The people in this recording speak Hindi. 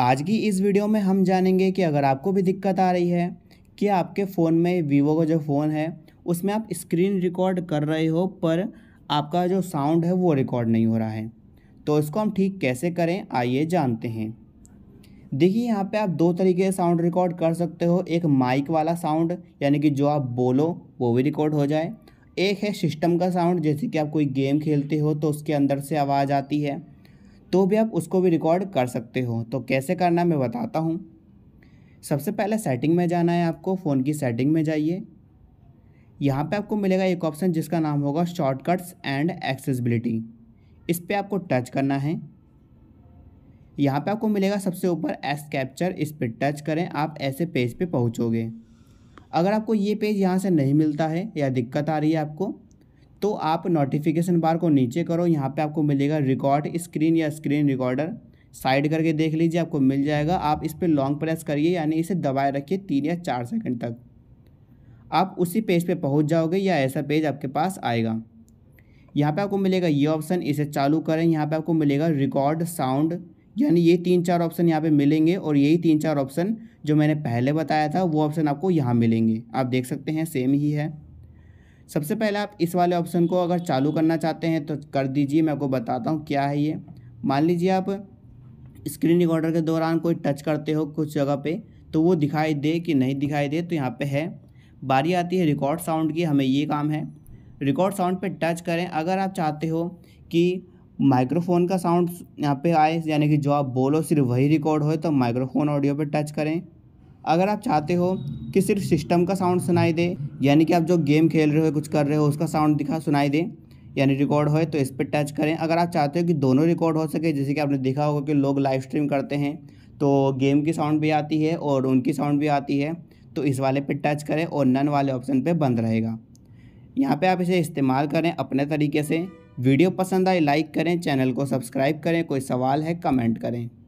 आज की इस वीडियो में हम जानेंगे कि अगर आपको भी दिक्कत आ रही है कि आपके फ़ोन में वीवो का जो फ़ोन है उसमें आप स्क्रीन रिकॉर्ड कर रहे हो पर आपका जो साउंड है वो रिकॉर्ड नहीं हो रहा है तो इसको हम ठीक कैसे करें आइए जानते हैं देखिए यहाँ पे आप दो तरीके से साउंड रिकॉर्ड कर सकते हो एक माइक वाला साउंड यानी कि जो आप बोलो वो भी रिकॉर्ड हो जाए एक है सिस्टम का साउंड जैसे कि आप कोई गेम खेलते हो तो उसके अंदर से आवाज़ आती है तो भी आप उसको भी रिकॉर्ड कर सकते हो तो कैसे करना मैं बताता हूँ सबसे पहले सेटिंग में जाना है आपको फ़ोन की सेटिंग में जाइए यहाँ पे आपको मिलेगा एक ऑप्शन जिसका नाम होगा शॉर्टकट्स एंड एक्सेसिबिलिटी इस पर आपको टच करना है यहाँ पे आपको मिलेगा सबसे ऊपर एस कैप्चर इस पर टच करें आप ऐसे पेज पे पहुँचोगे अगर आपको ये पेज यहाँ से नहीं मिलता है या दिक्कत आ रही है आपको तो आप नोटिफिकेशन बार को नीचे करो यहाँ पे आपको मिलेगा रिकॉर्ड स्क्रीन या स्क्रीन रिकॉर्डर साइड करके देख लीजिए आपको मिल जाएगा आप इस पर लॉन्ग प्रेस करिए यानी इसे दबाए रखिए तीन या चार सेकंड तक आप उसी पेज पे पहुँच जाओगे या ऐसा पेज आपके पास आएगा यहाँ पे आपको मिलेगा ये ऑप्शन इसे चालू करें यहाँ पे आपको मिलेगा रिकॉर्ड साउंड यानी ये तीन चार ऑप्शन यहाँ पे मिलेंगे और यही तीन चार ऑप्शन जो मैंने पहले बताया था वो ऑप्शन आपको यहाँ मिलेंगे आप देख सकते हैं सेम ही है सबसे पहले आप इस वाले ऑप्शन को अगर चालू करना चाहते हैं तो कर दीजिए मैं आपको बताता हूँ क्या है ये मान लीजिए आप स्क्रीन रिकॉर्डर के दौरान कोई टच करते हो कुछ जगह पे तो वो दिखाई दे कि नहीं दिखाई दे तो यहाँ पे है बारी आती है रिकॉर्ड साउंड की हमें ये काम है रिकॉर्ड साउंड पे टच करें अगर आप चाहते हो कि माइक्रोफोन का साउंड यहाँ पे आए यानी कि जो आप बोलो सिर्फ वही रिकॉर्ड हो तो माइक्रोफोन ऑडियो पे टच करें अगर आप चाहते हो कि सिर्फ सिस्टम का साउंड सुनाई दे यानी कि आप जो गेम खेल रहे हो कुछ कर रहे हो उसका साउंड दिखा सुनाई दे यानी रिकॉर्ड होए तो इस पर टच करें अगर आप चाहते हो कि दोनों रिकॉर्ड हो सके जैसे कि आपने देखा होगा कि लोग लाइव स्ट्रीम करते हैं तो गेम की साउंड भी आती है और उनकी साउंड भी आती है तो इस वाले पर टच करें और नन वाले ऑप्शन पर बंद रहेगा यहाँ पर आप इसे इस्तेमाल करें अपने तरीके से वीडियो पसंद आए लाइक करें चैनल को सब्सक्राइब करें कोई सवाल है कमेंट करें